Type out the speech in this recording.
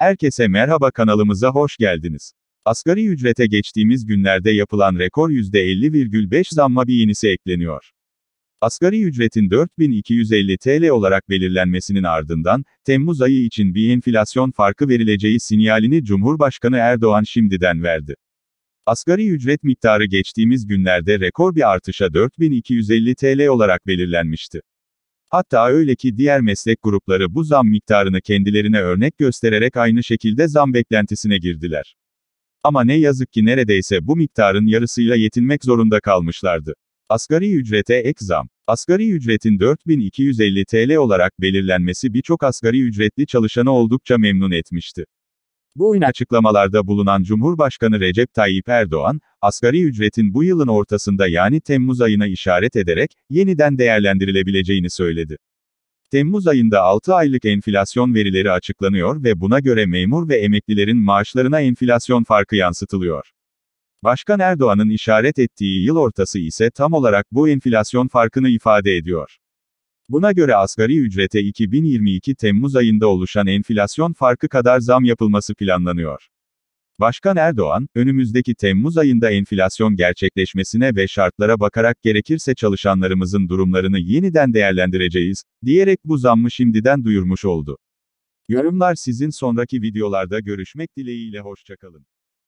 Herkese merhaba kanalımıza hoş geldiniz. Asgari ücrete geçtiğimiz günlerde yapılan rekor %50,5 zamma bir yenisi ekleniyor. Asgari ücretin 4250 TL olarak belirlenmesinin ardından, Temmuz ayı için bir enflasyon farkı verileceği sinyalini Cumhurbaşkanı Erdoğan şimdiden verdi. Asgari ücret miktarı geçtiğimiz günlerde rekor bir artışa 4250 TL olarak belirlenmişti. Hatta öyle ki diğer meslek grupları bu zam miktarını kendilerine örnek göstererek aynı şekilde zam beklentisine girdiler. Ama ne yazık ki neredeyse bu miktarın yarısıyla yetinmek zorunda kalmışlardı. Asgari ücrete ek zam. Asgari ücretin 4250 TL olarak belirlenmesi birçok asgari ücretli çalışanı oldukça memnun etmişti. Bu Bugün açıklamalarda bulunan Cumhurbaşkanı Recep Tayyip Erdoğan, asgari ücretin bu yılın ortasında yani Temmuz ayına işaret ederek, yeniden değerlendirilebileceğini söyledi. Temmuz ayında 6 aylık enflasyon verileri açıklanıyor ve buna göre memur ve emeklilerin maaşlarına enflasyon farkı yansıtılıyor. Başkan Erdoğan'ın işaret ettiği yıl ortası ise tam olarak bu enflasyon farkını ifade ediyor. Buna göre asgari ücrete 2022 Temmuz ayında oluşan enflasyon farkı kadar zam yapılması planlanıyor. Başkan Erdoğan, önümüzdeki Temmuz ayında enflasyon gerçekleşmesine ve şartlara bakarak gerekirse çalışanlarımızın durumlarını yeniden değerlendireceğiz, diyerek bu zammı şimdiden duyurmuş oldu. Yorumlar sizin sonraki videolarda görüşmek dileğiyle hoşçakalın.